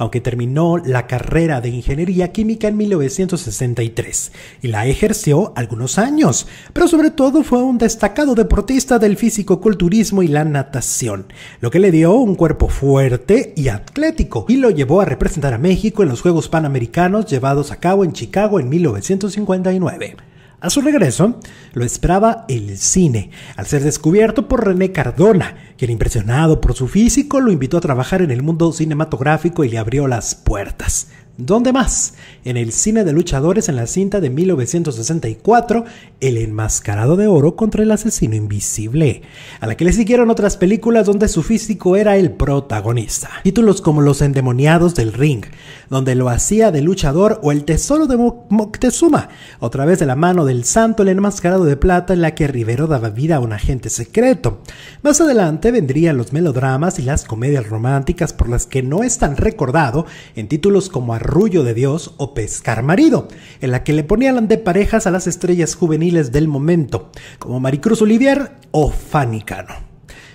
aunque terminó la carrera de ingeniería química en 1963 y la ejerció algunos años, pero sobre todo fue un destacado deportista del físico-culturismo y la natación, lo que le dio un cuerpo fuerte y atlético y lo llevó a representar a México en los Juegos Panamericanos llevados a cabo en Chicago en 1959. A su regreso, lo esperaba el cine, al ser descubierto por René Cardona, quien impresionado por su físico lo invitó a trabajar en el mundo cinematográfico y le abrió las puertas. ¿Dónde más? En el cine de luchadores en la cinta de 1964, El enmascarado de oro contra el asesino invisible, a la que le siguieron otras películas donde su físico era el protagonista. Títulos como Los endemoniados del ring, donde lo hacía de luchador o El tesoro de Moctezuma, otra vez de la mano del santo El enmascarado de plata en la que Rivero daba vida a un agente secreto. Más adelante vendrían los melodramas y las comedias románticas por las que no es tan recordado en títulos como Rullo de Dios o Pescar Marido, en la que le ponían de parejas a las estrellas juveniles del momento, como Maricruz Olivier o Fanicano. Cano.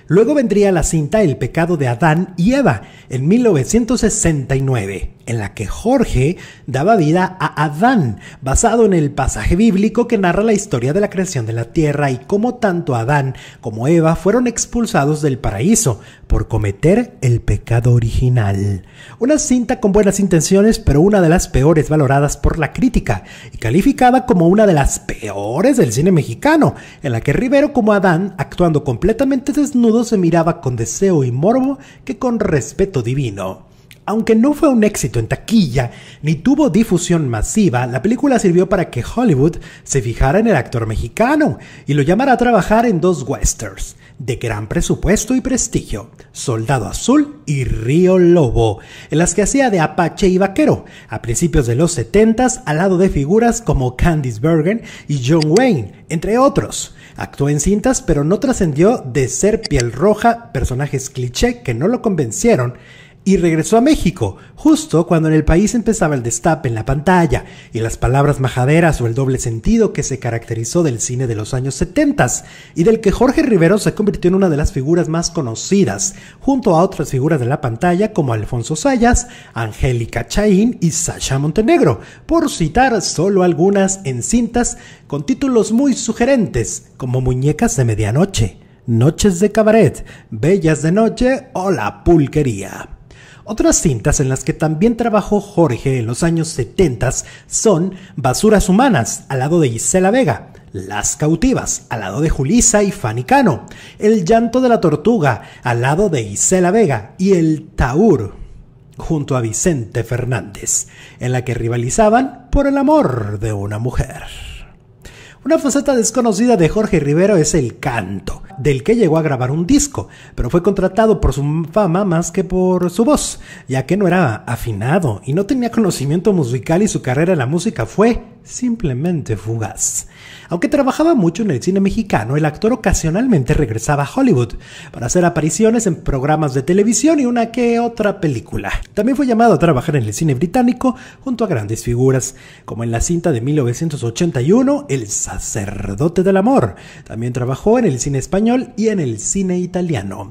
Luego vendría la cinta El pecado de Adán y Eva en 1969 en la que Jorge daba vida a Adán, basado en el pasaje bíblico que narra la historia de la creación de la tierra y cómo tanto Adán como Eva fueron expulsados del paraíso por cometer el pecado original. Una cinta con buenas intenciones, pero una de las peores valoradas por la crítica y calificada como una de las peores del cine mexicano, en la que Rivero como Adán, actuando completamente desnudo, se miraba con deseo y morbo que con respeto divino. Aunque no fue un éxito en taquilla ni tuvo difusión masiva, la película sirvió para que Hollywood se fijara en el actor mexicano y lo llamara a trabajar en dos westerns de gran presupuesto y prestigio, Soldado Azul y Río Lobo, en las que hacía de Apache y Vaquero, a principios de los 70 al lado de figuras como Candice Bergen y John Wayne, entre otros. Actuó en cintas pero no trascendió de ser piel roja, personajes cliché que no lo convencieron y regresó a México, justo cuando en el país empezaba el destape en la pantalla y las palabras majaderas o el doble sentido que se caracterizó del cine de los años 70 y del que Jorge Rivero se convirtió en una de las figuras más conocidas, junto a otras figuras de la pantalla como Alfonso Sayas, Angélica Chaín y Sasha Montenegro, por citar solo algunas en cintas con títulos muy sugerentes como Muñecas de Medianoche. Noches de Cabaret, Bellas de Noche o La Pulquería. Otras cintas en las que también trabajó Jorge en los años 70 son Basuras Humanas, al lado de Gisela Vega, Las Cautivas, al lado de Julisa y Fanicano, Cano, El Llanto de la Tortuga, al lado de Isela Vega y El Taur, junto a Vicente Fernández, en la que rivalizaban por el amor de una mujer. Una faceta desconocida de Jorge Rivero es el canto, del que llegó a grabar un disco, pero fue contratado por su fama más que por su voz, ya que no era afinado y no tenía conocimiento musical y su carrera en la música fue simplemente fugaz. Aunque trabajaba mucho en el cine mexicano, el actor ocasionalmente regresaba a Hollywood para hacer apariciones en programas de televisión y una que otra película. También fue llamado a trabajar en el cine británico junto a grandes figuras, como en la cinta de 1981 El sacerdote del amor. También trabajó en el cine español y en el cine italiano.